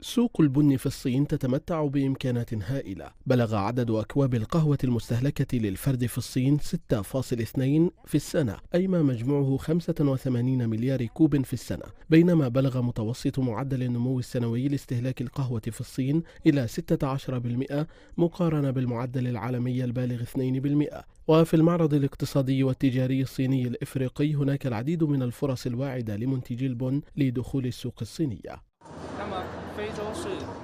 سوق البن في الصين تتمتع بإمكانات هائلة بلغ عدد أكواب القهوة المستهلكة للفرد في الصين 6.2 في السنة أي ما مجموعه 85 مليار كوب في السنة بينما بلغ متوسط معدل النمو السنوي لاستهلاك القهوة في الصين إلى 16% مقارنة بالمعدل العالمي البالغ 2% وفي المعرض الاقتصادي والتجاري الصيني الإفريقي هناك العديد من الفرص الواعدة لمنتجي البن لدخول السوق الصينية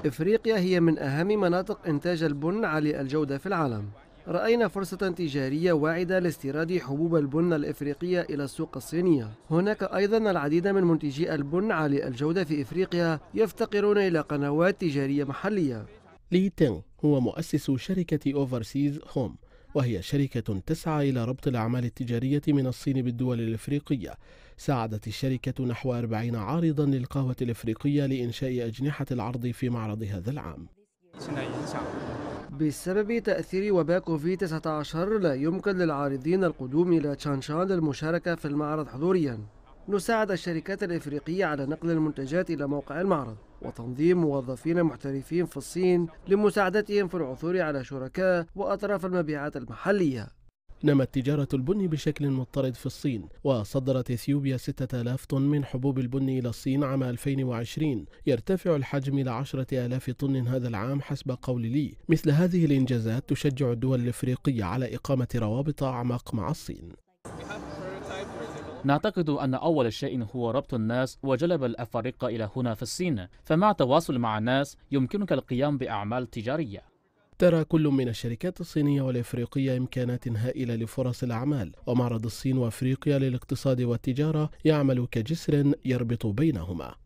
إفريقيا هي من أهم مناطق إنتاج البن عالي الجودة في العالم رأينا فرصة تجارية واعدة لاستيراد حبوب البن الإفريقية إلى السوق الصينية هناك أيضا العديد من منتجي البن عالي الجودة في إفريقيا يفتقرون إلى قنوات تجارية محلية لي تينغ هو مؤسس شركة أوفرسيز هوم وهي شركة تسعى إلى ربط الأعمال التجارية من الصين بالدول الإفريقية ساعدت الشركة نحو 40 عارضا للقهوة الإفريقية لإنشاء أجنحة العرض في معرض هذا العام بسبب تأثير وباء كوفيد 19 لا يمكن للعارضين القدوم إلى تشانشان للمشاركة في المعرض حضوريا نساعد الشركات الإفريقية على نقل المنتجات إلى موقع المعرض وتنظيم موظفين محترفين في الصين لمساعدتهم في العثور على شركاء وأطراف المبيعات المحلية نمت تجارة البن بشكل مضطرد في الصين وصدرت إثيوبيا 6000 طن من حبوب البن إلى الصين عام 2020 يرتفع الحجم إلى 10000 طن هذا العام حسب قول لي مثل هذه الإنجازات تشجع الدول الإفريقية على إقامة روابط أعمق مع الصين نعتقد أن أول شيء هو ربط الناس وجلب الأفارقة إلى هنا في الصين فمع تواصل مع الناس يمكنك القيام بأعمال تجارية ترى كل من الشركات الصينية والإفريقية إمكانات هائلة لفرص الأعمال ومعرض الصين وأفريقيا للاقتصاد والتجارة يعمل كجسر يربط بينهما